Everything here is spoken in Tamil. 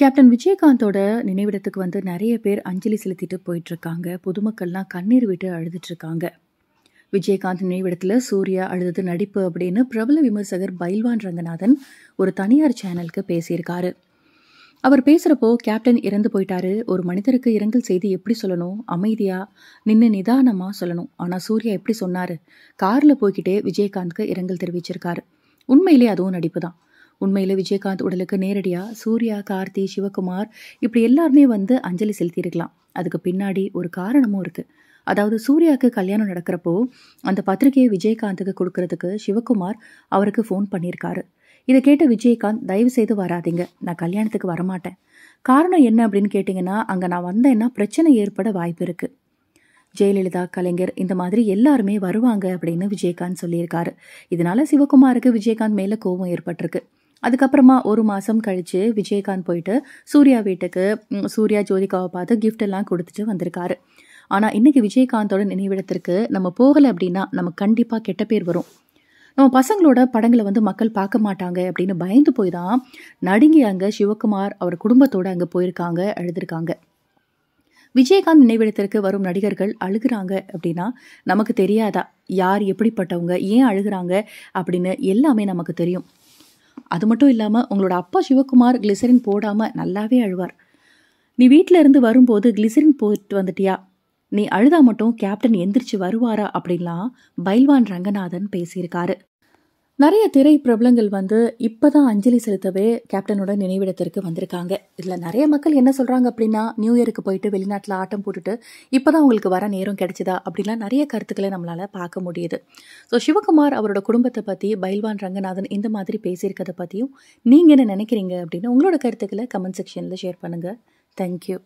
கேப்டன் விஜயகாந்தோட நினைவிடத்துக்கு வந்து நிறைய பேர் அஞ்சலி செலுத்திட்டு போயிட்டுருக்காங்க பொதுமக்கள்லாம் கண்ணீர் விட்டு இருக்காங்க விஜயகாந்த் நினைவிடத்தில் சூர்யா அழுதது நடிப்பு அப்படின்னு பிரபல விமர்சகர் பைல்வான் ரங்கநாதன் ஒரு தனியார் சேனலுக்கு பேசியிருக்காரு அவர் பேசுகிறப்போ கேப்டன் இறந்து போயிட்டாரு ஒரு மனிதருக்கு இரங்கல் செய்தி எப்படி சொல்லணும் அமைதியாக நின்று நிதானமாக சொல்லணும் ஆனால் சூர்யா எப்படி சொன்னார் காரில் போய்கிட்டே விஜயகாந்த்க்கு இரங்கல் தெரிவிச்சிருக்காரு உண்மையிலே அதுவும் நடிப்பு தான் உண்மையில் விஜயகாந்த் உடலுக்கு நேரடியாக சூர்யா கார்த்தி சிவகுமார் இப்படி எல்லாருமே வந்து அஞ்சலி செலுத்தியிருக்கலாம் அதுக்கு பின்னாடி ஒரு காரணமும் இருக்குது அதாவது சூர்யாவுக்கு கல்யாணம் நடக்கிறப்போ அந்த பத்திரிகையை விஜயகாந்துக்கு கொடுக்கறதுக்கு சிவகுமார் அவருக்கு ஃபோன் பண்ணியிருக்காரு இதை கேட்ட விஜயகாந்த் தயவு செய்து வராதிங்க நான் கல்யாணத்துக்கு வரமாட்டேன் காரணம் என்ன அப்படின்னு கேட்டிங்கன்னா அங்கே நான் வந்தேன்னா பிரச்சனை ஏற்பட வாய்ப்பு இருக்குது ஜெயலலிதா கலைஞர் இந்த மாதிரி எல்லாருமே வருவாங்க அப்படின்னு விஜயகாந்த் சொல்லியிருக்காரு இதனால சிவகுமாருக்கு விஜயகாந்த் மேலே கோபம் ஏற்பட்டிருக்கு அதுக்கப்புறமா ஒரு மாதம் கழித்து விஜயகாந்த் போயிட்டு சூர்யா வீட்டுக்கு சூர்யா ஜோதிகாவை பார்த்து கிஃப்ட் எல்லாம் கொடுத்துட்டு வந்திருக்காரு ஆனால் இன்றைக்கி விஜயகாந்தோட நினைவிடத்திற்கு நம்ம போகலை அப்படின்னா நம்ம கண்டிப்பாக கெட்ட பேர் வரும் நம்ம பசங்களோட படங்களை வந்து மக்கள் பார்க்க மாட்டாங்க அப்படின்னு பயந்து போய் தான் நடுங்கி அங்கே சிவகுமார் அவர் குடும்பத்தோடு அங்கே போயிருக்காங்க எழுதிருக்காங்க விஜயகாந்த் நினைவிடத்திற்கு வரும் நடிகர்கள் அழுகிறாங்க அப்படின்னா நமக்கு தெரியாதா யார் எப்படிப்பட்டவங்க ஏன் அழுகிறாங்க அப்படின்னு எல்லாமே நமக்கு தெரியும் அது மட்டும் இல்லாமல் உங்களோட அப்பா சிவகுமார் கிளிசரின் போடாமல் நல்லாவே அழுவார் நீ வீட்டில் இருந்து வரும்போது கிளிசரின் போட்டு வந்துட்டியா நீ அழுதா மட்டும் கேப்டன் எந்திரிச்சு வருவாரா அப்படின்லாம் பைல்வான் ரங்கநாதன் பேசியிருக்காரு நிறைய திரை பிரபலங்கள் வந்து இப்போதான் அஞ்சலி செலுத்தவே கேப்டனோட நினைவிடத்திற்கு வந்திருக்காங்க இதில் நிறைய மக்கள் என்ன சொல்கிறாங்க அப்படின்னா நியூ இயருக்கு போயிட்டு வெளிநாட்டில் ஆட்டம் போட்டுட்டு தான் உங்களுக்கு வர நேரம் கிடைச்சதா அப்படிலாம் நிறைய கருத்துக்களை நம்மளால் பார்க்க முடியுது ஸோ சிவகுமார் அவரோட குடும்பத்தை பற்றி பைல்வான் ரங்கநாதன் இந்த மாதிரி பேசியிருக்கதை பற்றியும் நீங்கள் என்ன நினைக்கிறீங்க அப்படின்னு உங்களோட கருத்துக்களை கமெண்ட் செக்ஷனில் ஷேர் பண்ணுங்கள் தேங்க்யூ